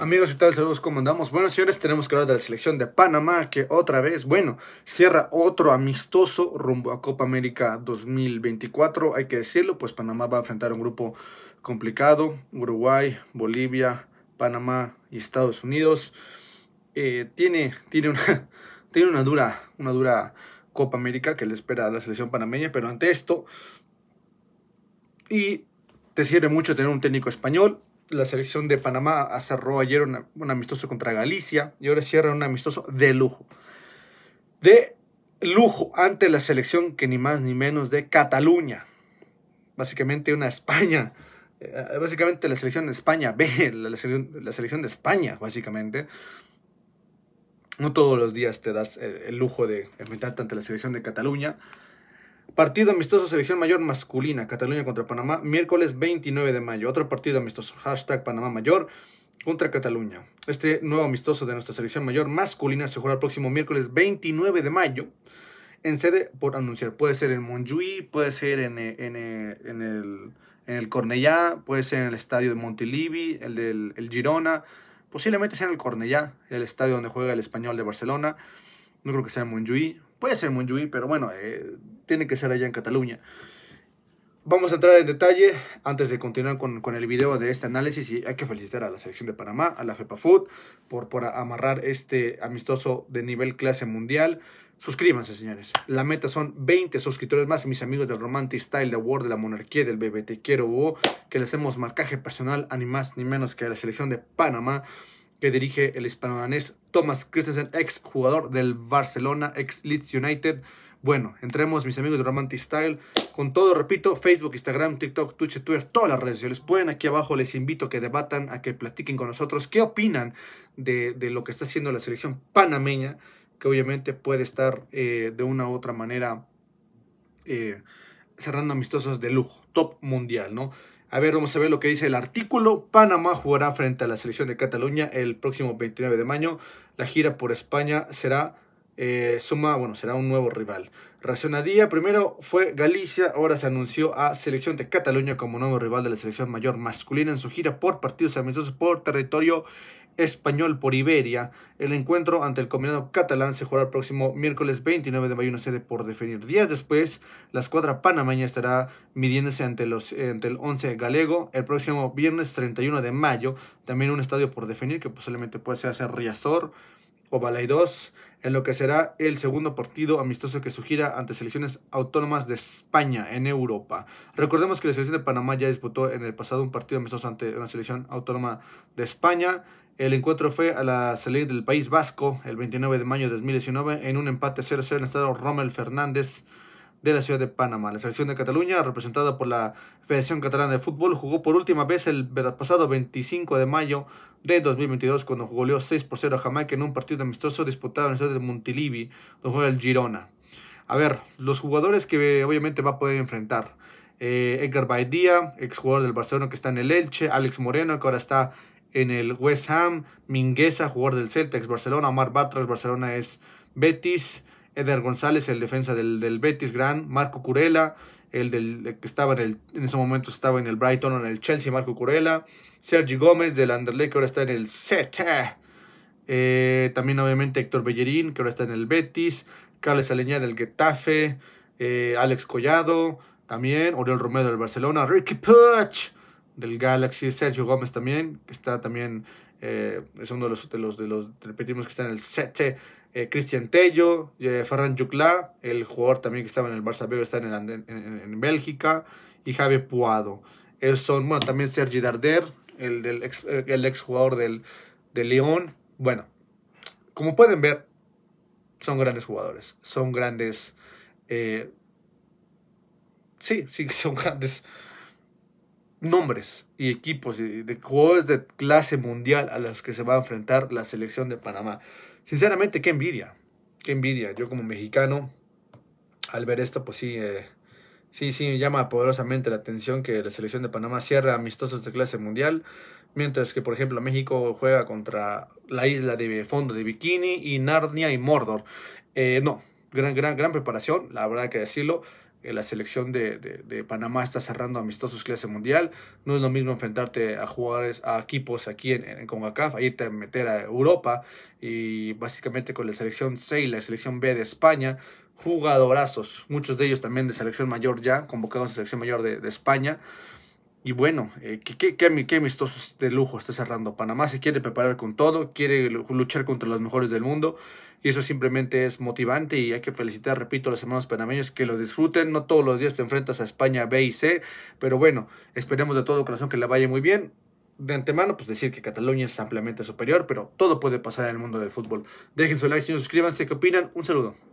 Amigos, ¿y tal? Saludos, ¿cómo andamos? Bueno, señores, tenemos que hablar de la selección de Panamá, que otra vez, bueno, cierra otro amistoso rumbo a Copa América 2024, hay que decirlo, pues Panamá va a enfrentar un grupo complicado, Uruguay, Bolivia, Panamá y Estados Unidos. Eh, tiene, tiene, una, tiene una, dura, una dura Copa América que le espera a la selección panameña, pero ante esto, y te sirve mucho tener un técnico español, la selección de Panamá cerró ayer un amistoso contra Galicia y ahora cierra un amistoso de lujo. De lujo ante la selección que ni más ni menos de Cataluña. Básicamente una España. Eh, básicamente la selección de España B, la selección, de España, básicamente. No todos los días te das el, eh, el lujo de enfrentarte ante la selección de Cataluña. Partido amistoso selección mayor masculina, Cataluña contra Panamá, miércoles 29 de mayo. Otro partido amistoso, hashtag Panamá mayor contra Cataluña. Este nuevo amistoso de nuestra selección mayor masculina se jugará el próximo miércoles 29 de mayo en sede por anunciar. Puede ser en Montjuïc, puede ser en, eh, eh, el, en Cornellá, puede ser en el estadio de Montilivi, el del Girona, posiblemente sea en el Cornellá, el estadio donde juega el Español de Barcelona. No creo que sea Monjuí. Puede ser Monjuí, pero bueno, eh, tiene que ser allá en Cataluña. Vamos a entrar en detalle antes de continuar con, el video de este análisis y hay que felicitar a la selección de Panamá, a la FEPA Food, por, amarrar este amistoso de nivel clase mundial. Suscríbanse, señores. La meta son 20 suscriptores más, mis amigos del Romantic Style de Award, de la Monarquía, del BBT Quiero que le hacemos marcaje personal a ni más ni menos que a la selección de Panamá que dirige el hispano-danés Thomas Christensen, ex jugador del Barcelona, ex Leeds United. Bueno, entremos, mis amigos de Romantic Style. Con todo, repito, Facebook, Instagram, TikTok, Twitch, Twitter, todas las redes sociales. Pueden aquí abajo, les invito a que debatan, a que platiquen con nosotros. ¿Qué opinan de, lo que está haciendo la selección panameña? Que obviamente puede estar eh, de una u otra manera eh, cerrando amistosos de lujo, top mundial, ¿no? A ver, vamos a ver lo que dice el artículo. Panamá jugará frente a la selección de Cataluña el próximo 29 de mayo. La gira por España será eh, suma, bueno, será un nuevo rival. Razonadía, primero fue Galicia, ahora se anunció a Selección de Cataluña como nuevo rival de la selección mayor masculina en su gira por partidos amistosos por territorio español por Iberia. El encuentro ante el combinado catalán se jugará el próximo miércoles 29 de mayo, una sede por definir. Días después, la escuadra panameña estará midiéndose ante, los, ante el 11 galego el próximo viernes 31 de mayo. También un estadio por definir que posiblemente puede ser Riazor y 2, en lo que será el segundo partido amistoso que sugira ante selecciones autónomas de España en Europa. Recordemos que la selección de Panamá ya disputó en el pasado un partido amistoso ante una selección autónoma de España. El encuentro fue a la salida del País Vasco el 29 de mayo de 2019 en un empate 0-0 en el estado Rommel Fernández de la ciudad de Panamá. La selección de Cataluña, representada por la Federación Catalana de Fútbol, jugó por última vez el pasado 25 de mayo de 2022 cuando goleó 6 por 0 a Jamaica en un partido amistoso disputado en el ciudad de Montilivi, donde juega el Girona. A ver, los jugadores que obviamente va a poder enfrentar. Eh, Edgar Baidía, exjugador del Barcelona que está en el Elche, Alex Moreno que ahora está en el West Ham, Mingueza, jugador del Celta, ex Barcelona, Omar Batras, Barcelona es Betis, Eder González, el defensa del, Betis Gran, Marco Curela, el del que estaba en el en ese momento estaba en el Brighton o en el Chelsea, Marco Curela, Sergi Gómez del Anderlecht que ahora está en el set. Eh, también obviamente Héctor Bellerín que ahora está en el Betis, Carles Aleñá del Getafe, eh, Alex Collado, también Oriol Romero del Barcelona, Ricky Puch del Galaxy, Sergio Gómez también, que está también eh, es uno de los, de los, repetimos que está en el set eh, Cristian Tello, eh, Ferran Jucla, el jugador también que estaba en el Barça B, está en, Bélgica, y Javier Puado. son, bueno, también Sergi Darder, el, del ex, el ex jugador del, del León. Bueno, como pueden ver, son grandes jugadores, son grandes... sí, sí, son grandes nombres y equipos de jugadores de clase mundial a los que se va a enfrentar la selección de Panamá. Sinceramente, qué envidia, qué envidia. Yo como mexicano, al ver esto, pues sí, eh, sí, sí, llama poderosamente la atención que la selección de Panamá cierra amistosos de clase mundial, mientras que, por ejemplo, México juega contra la isla de fondo de Bikini y Narnia y Mordor. Eh, no, gran, gran, gran preparación, la verdad que decirlo. Eh, la selección de, de, Panamá está cerrando amistosos clase mundial. No es lo mismo enfrentarte a jugadores, a equipos aquí en, en CONCACAF, a irte a meter a Europa y básicamente con la selección C y la selección B de España, jugadorazos, muchos de ellos también de selección mayor ya, convocados a selección mayor de España. Y bueno, eh, qué, qué, qué, amistosos de lujo está cerrando. Panamá se quiere preparar con todo, quiere luchar contra los mejores del mundo. Y eso simplemente es motivante y hay que felicitar, repito, a los hermanos panameños que lo disfruten. No todos los días te enfrentas a España B y C, pero bueno, esperemos de todo corazón que le vaya muy bien. De antemano, pues decir que Cataluña es ampliamente superior, pero todo puede pasar en el mundo del fútbol. Dejen su like, señores, suscríbanse, ¿qué opinan? Un saludo.